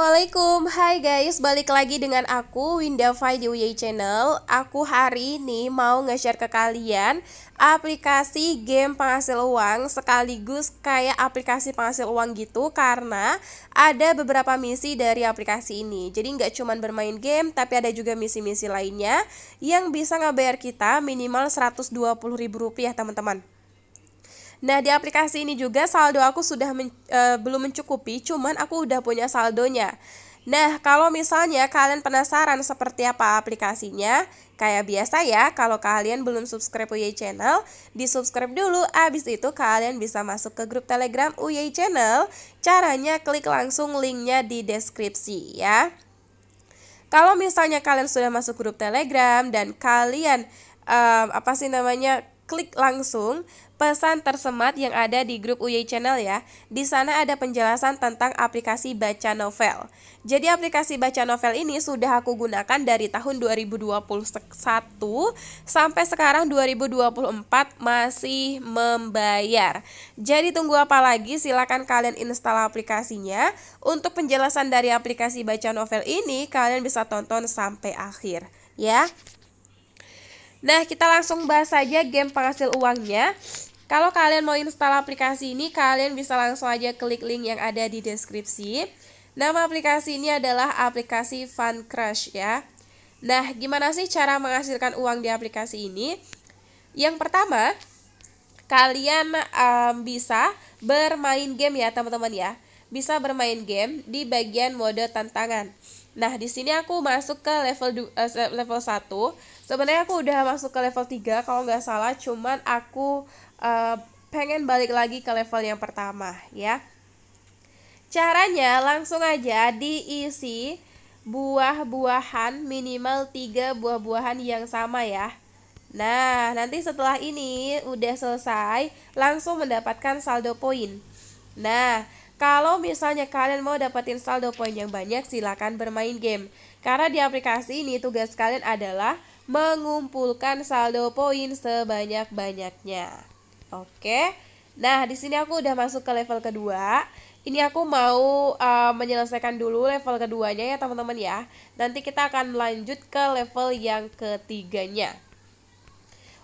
Assalamualaikum, hai guys, balik lagi dengan aku Winda Fai di UY Channel Aku hari ini mau nge-share ke kalian aplikasi game penghasil uang sekaligus kayak aplikasi penghasil uang gitu Karena ada beberapa misi dari aplikasi ini Jadi nggak cuma bermain game, tapi ada juga misi-misi lainnya Yang bisa ngebayar kita minimal ribu rupiah, teman-teman Nah, di aplikasi ini juga saldo aku sudah men, e, belum mencukupi, cuman aku udah punya saldonya. Nah, kalau misalnya kalian penasaran seperti apa aplikasinya, kayak biasa ya, kalau kalian belum subscribe UY Channel, di-subscribe dulu, abis itu kalian bisa masuk ke grup Telegram UY Channel. Caranya klik langsung linknya di deskripsi ya. Kalau misalnya kalian sudah masuk grup Telegram dan kalian um, apa sih namanya klik langsung pesan tersemat yang ada di grup UY Channel ya. Di sana ada penjelasan tentang aplikasi baca novel. Jadi aplikasi baca novel ini sudah aku gunakan dari tahun 2021 sampai sekarang 2024 masih membayar. Jadi tunggu apa lagi? Silakan kalian install aplikasinya. Untuk penjelasan dari aplikasi baca novel ini kalian bisa tonton sampai akhir ya. Nah, kita langsung bahas saja game penghasil uangnya. Kalau kalian mau install aplikasi ini, kalian bisa langsung aja klik link yang ada di deskripsi. Nama aplikasi ini adalah aplikasi Fun Crush ya. Nah, gimana sih cara menghasilkan uang di aplikasi ini? Yang pertama, kalian um, bisa bermain game ya teman-teman ya. Bisa bermain game di bagian mode tantangan. Nah, di sini aku masuk ke level uh, level 1. Sebenarnya aku udah masuk ke level 3 kalau nggak salah, cuman aku uh, pengen balik lagi ke level yang pertama ya. Caranya langsung aja diisi buah-buahan minimal 3 buah-buahan yang sama ya. Nah, nanti setelah ini udah selesai langsung mendapatkan saldo poin. Nah, kalau misalnya kalian mau dapetin saldo poin yang banyak, silakan bermain game. Karena di aplikasi ini tugas kalian adalah mengumpulkan saldo poin sebanyak-banyaknya. Oke. Nah, di sini aku udah masuk ke level kedua. Ini aku mau uh, menyelesaikan dulu level keduanya ya, teman-teman ya. Nanti kita akan lanjut ke level yang ketiganya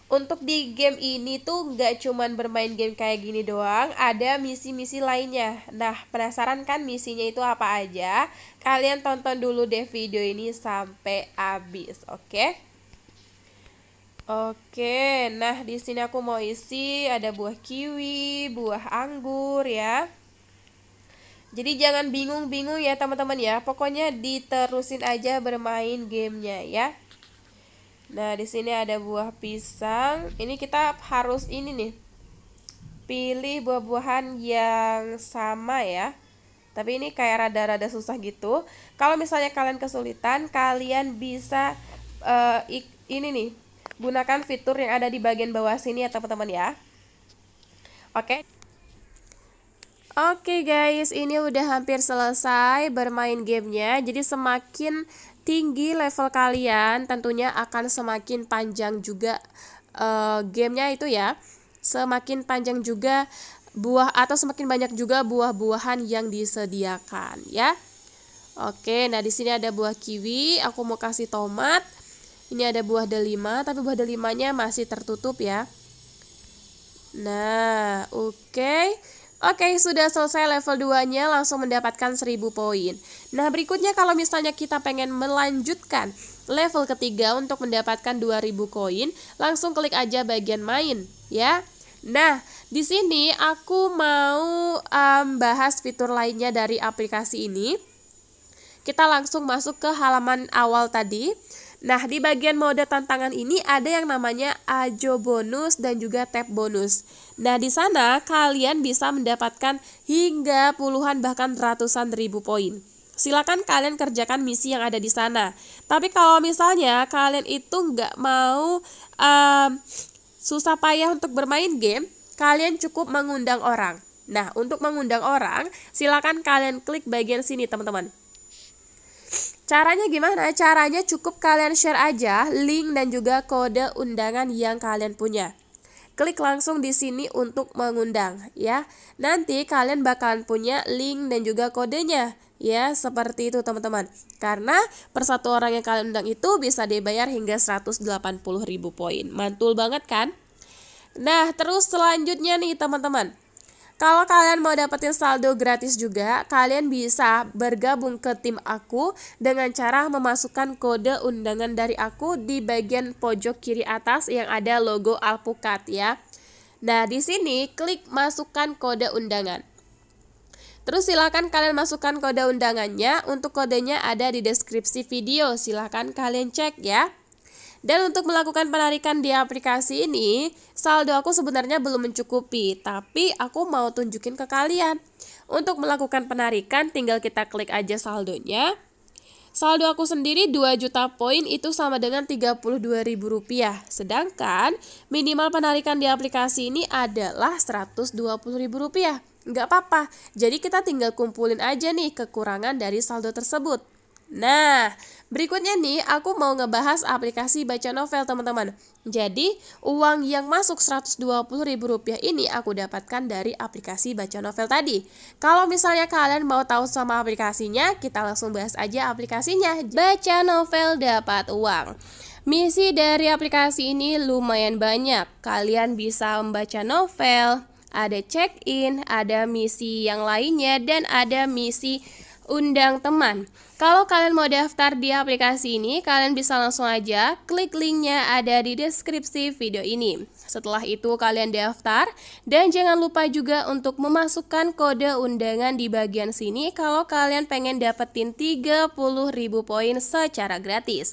untuk di game ini tuh nggak cuman bermain game kayak gini doang, ada misi-misi lainnya. Nah, penasaran kan misinya itu apa aja? Kalian tonton dulu deh video ini sampai habis, oke? Okay? Oke, nah di sini aku mau isi ada buah kiwi, buah anggur ya. Jadi jangan bingung-bingung ya teman-teman ya. Pokoknya diterusin aja bermain gamenya ya. Nah, di sini ada buah pisang. Ini kita harus ini nih. Pilih buah-buahan yang sama ya. Tapi ini kayak rada-rada susah gitu. Kalau misalnya kalian kesulitan, kalian bisa uh, ini nih. Gunakan fitur yang ada di bagian bawah sini ya, teman-teman ya. Oke. Oke okay guys, ini udah hampir selesai bermain gamenya. Jadi semakin tinggi level kalian tentunya akan semakin panjang juga uh, gamenya itu ya semakin panjang juga buah atau semakin banyak juga buah-buahan yang disediakan ya oke nah di sini ada buah kiwi aku mau kasih tomat ini ada buah delima tapi buah delimanya masih tertutup ya nah oke okay. Oke, sudah selesai level 2-nya langsung mendapatkan 1000 poin. Nah, berikutnya kalau misalnya kita pengen melanjutkan level ketiga untuk mendapatkan 2000 koin, langsung klik aja bagian main, ya. Nah, di sini aku mau um, bahas fitur lainnya dari aplikasi ini. Kita langsung masuk ke halaman awal tadi. Nah, di bagian mode tantangan ini ada yang namanya ajo bonus dan juga tap bonus. Nah, di sana kalian bisa mendapatkan hingga puluhan bahkan ratusan ribu poin. Silakan kalian kerjakan misi yang ada di sana. Tapi kalau misalnya kalian itu nggak mau um, susah payah untuk bermain game, kalian cukup mengundang orang. Nah, untuk mengundang orang, silakan kalian klik bagian sini, teman-teman. Caranya gimana? Caranya cukup kalian share aja link dan juga kode undangan yang kalian punya. Klik langsung di sini untuk mengundang ya. Nanti kalian bakalan punya link dan juga kodenya ya, seperti itu teman-teman. Karena per satu orang yang kalian undang itu bisa dibayar hingga 180.000 poin. Mantul banget kan? Nah, terus selanjutnya nih teman-teman. Kalau kalian mau dapetin saldo gratis juga, kalian bisa bergabung ke tim aku dengan cara memasukkan kode undangan dari aku di bagian pojok kiri atas yang ada logo Alpukat ya. Nah, di sini klik masukkan kode undangan. Terus silakan kalian masukkan kode undangannya. Untuk kodenya ada di deskripsi video. Silakan kalian cek ya. Dan untuk melakukan penarikan di aplikasi ini, saldo aku sebenarnya belum mencukupi, tapi aku mau tunjukin ke kalian. Untuk melakukan penarikan, tinggal kita klik aja saldonya. Saldo aku sendiri 2 juta poin itu sama dengan rp rupiah. Sedangkan minimal penarikan di aplikasi ini adalah Rp120.000. Nggak apa-apa, jadi kita tinggal kumpulin aja nih kekurangan dari saldo tersebut. Nah, berikutnya nih aku mau ngebahas aplikasi baca novel teman-teman. Jadi, uang yang masuk Rp120.000 ini aku dapatkan dari aplikasi baca novel tadi. Kalau misalnya kalian mau tahu sama aplikasinya, kita langsung bahas aja aplikasinya. Baca novel dapat uang. Misi dari aplikasi ini lumayan banyak. Kalian bisa membaca novel, ada check-in, ada misi yang lainnya, dan ada misi undang teman. Kalau kalian mau daftar di aplikasi ini, kalian bisa langsung aja klik linknya ada di deskripsi video ini. Setelah itu kalian daftar dan jangan lupa juga untuk memasukkan kode undangan di bagian sini kalau kalian pengen dapetin 30.000 poin secara gratis.